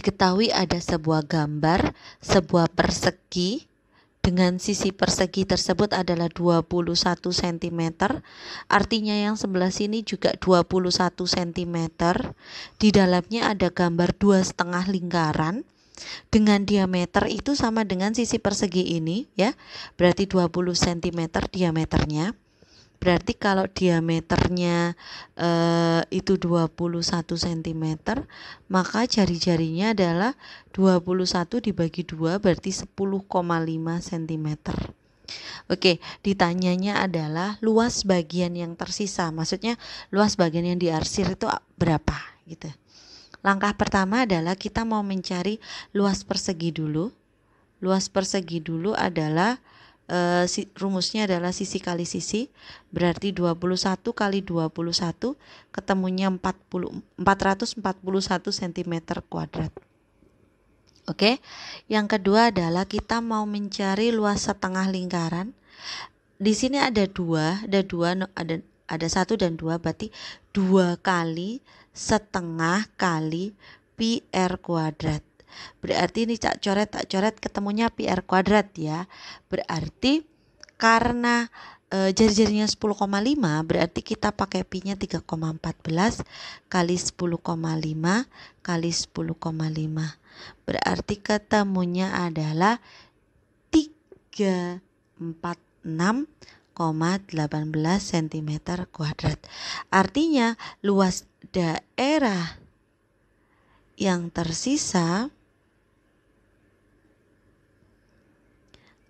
diketahui ada sebuah gambar, sebuah persegi dengan sisi persegi tersebut adalah 21 cm. Artinya yang sebelah sini juga 21 cm. Di dalamnya ada gambar dua setengah lingkaran dengan diameter itu sama dengan sisi persegi ini ya. Berarti 20 cm diameternya. Berarti kalau diameternya e, itu 21 cm, maka jari-jarinya adalah 21 dibagi 2 berarti 10,5 cm. Oke, ditanyanya adalah luas bagian yang tersisa. Maksudnya luas bagian yang diarsir itu berapa gitu. Langkah pertama adalah kita mau mencari luas persegi dulu. Luas persegi dulu adalah e, si, rumusnya adalah sisi kali sisi berarti 21 kali 21 ketemunya 40 441 cm kuadrat Oke, yang kedua adalah kita mau mencari luas setengah lingkaran. Di sini ada dua, ada dua, ada ada satu dan dua, berarti dua kali setengah kali pi r kuadrat. Berarti ini cak coret tak coret ketemunya PR kuadrat ya. Berarti karena e, jari-jarinya 10,5 berarti kita pakai pi-nya 3,14 kali 10,5 kali 10,5. Berarti ketemunya adalah 346 cm kuadrat. Artinya luas daerah yang tersisa